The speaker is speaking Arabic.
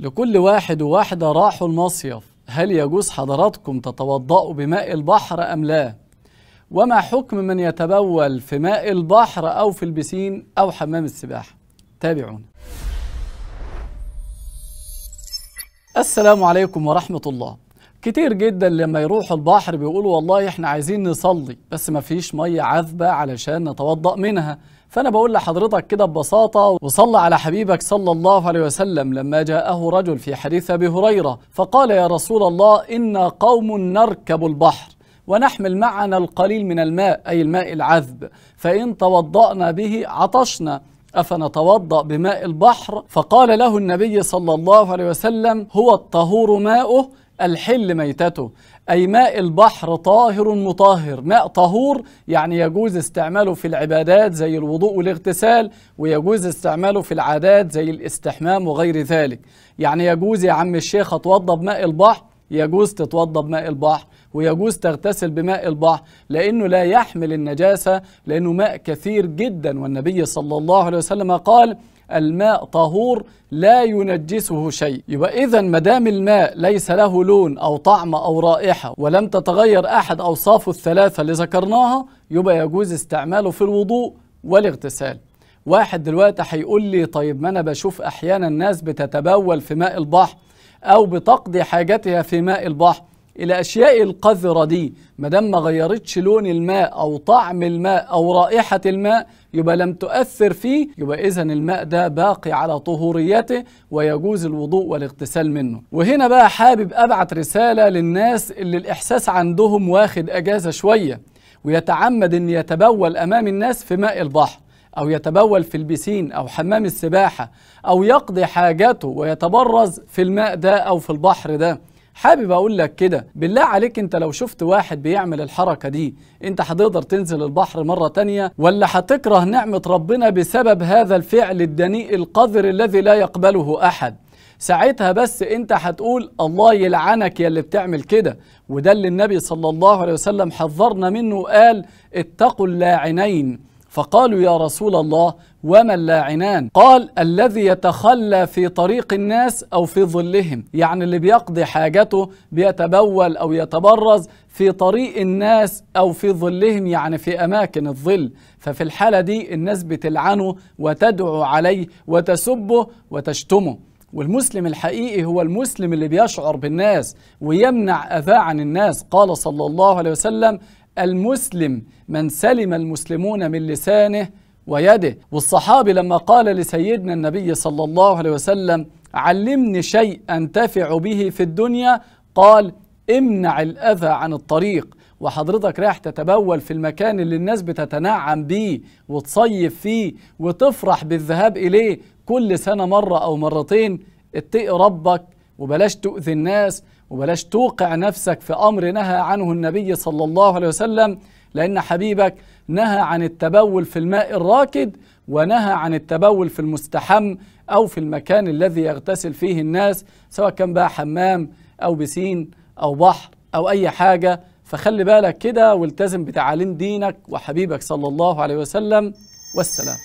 لكل واحد وواحدة راحوا المصيف هل يجوز حضراتكم تتوضأوا بماء البحر أم لا؟ وما حكم من يتبول في ماء البحر أو في البسين أو حمام السباحة؟ تابعونا السلام عليكم ورحمة الله كتير جدا لما يروحوا البحر بيقولوا والله احنا عايزين نصلي بس ما فيش مية عذبة علشان نتوضأ منها فأنا بقول لحضرتك كده ببساطة وصلى على حبيبك صلى الله عليه وسلم لما جاءه رجل في حديث أبي هريرة فقال يا رسول الله إنا قوم نركب البحر ونحمل معنا القليل من الماء أي الماء العذب فإن توضأنا به عطشنا أفنتوضأ بماء البحر فقال له النبي صلى الله عليه وسلم هو الطهور ماؤه الحل ميتته أي ماء البحر طاهر مطهر ماء طهور يعني يجوز استعماله في العبادات زي الوضوء والاغتسال ويجوز استعماله في العادات زي الاستحمام وغير ذلك يعني يجوز يا عم الشيخ أتوضى بماء البحر يجوز تتوضا بماء البحر ويجوز تغتسل بماء البحر لانه لا يحمل النجاسه لانه ماء كثير جدا والنبي صلى الله عليه وسلم قال الماء طهور لا ينجسه شيء يبقى اذا ما دام الماء ليس له لون او طعم او رائحه ولم تتغير احد اوصافه الثلاثه اللي ذكرناها يبقى يجوز استعماله في الوضوء والاغتسال واحد دلوقتي هيقول لي طيب ما انا بشوف احيانا الناس بتتبول في ماء البحر أو بتقضي حاجتها في ماء البحر الأشياء القذرة دي ما دام ما غيرتش لون الماء أو طعم الماء أو رائحة الماء يبقى لم تؤثر فيه يبقى إذا الماء ده باقي على طهوريته ويجوز الوضوء والاغتسال منه وهنا بقى حابب أبعت رسالة للناس اللي الإحساس عندهم واخد أجازة شوية ويتعمد أن يتبول أمام الناس في ماء البحر أو يتبول في البسين أو حمام السباحة أو يقضي حاجاته ويتبرز في الماء ده أو في البحر ده حابب اقول لك كده بالله عليك انت لو شفت واحد بيعمل الحركة دي انت هتقدر تنزل البحر مرة تانية ولا هتكره نعمة ربنا بسبب هذا الفعل الدنيء القذر الذي لا يقبله احد ساعتها بس انت هتقول الله يلعنك يا اللي بتعمل كده وده اللي النبي صلى الله عليه وسلم حذرنا منه قال اتقوا اللاعنين فقالوا يا رسول الله وما اللاعنان قال الذي يتخلى في طريق الناس أو في ظلهم يعني اللي بيقضي حاجته بيتبول أو يتبرز في طريق الناس أو في ظلهم يعني في أماكن الظل ففي الحالة دي الناس بتلعنه وتدعو عليه وتسبه وتشتمه والمسلم الحقيقي هو المسلم اللي بيشعر بالناس ويمنع أذى عن الناس قال صلى الله عليه وسلم المسلم من سلم المسلمون من لسانه ويده والصحابي لما قال لسيدنا النبي صلى الله عليه وسلم علمني شيء أنتفع به في الدنيا قال امنع الأذى عن الطريق وحضرتك رايح تتبول في المكان اللي الناس بتتنعم بيه وتصيف فيه وتفرح بالذهاب إليه كل سنة مرة أو مرتين اتقي ربك وبلاش تؤذي الناس وبلاش توقع نفسك في امر نهى عنه النبي صلى الله عليه وسلم لان حبيبك نهى عن التبول في الماء الراكد ونهى عن التبول في المستحم او في المكان الذي يغتسل فيه الناس سواء كان بقى حمام او بسين او بحر او اي حاجه فخلي بالك كده والتزم بتعاليم دينك وحبيبك صلى الله عليه وسلم والسلام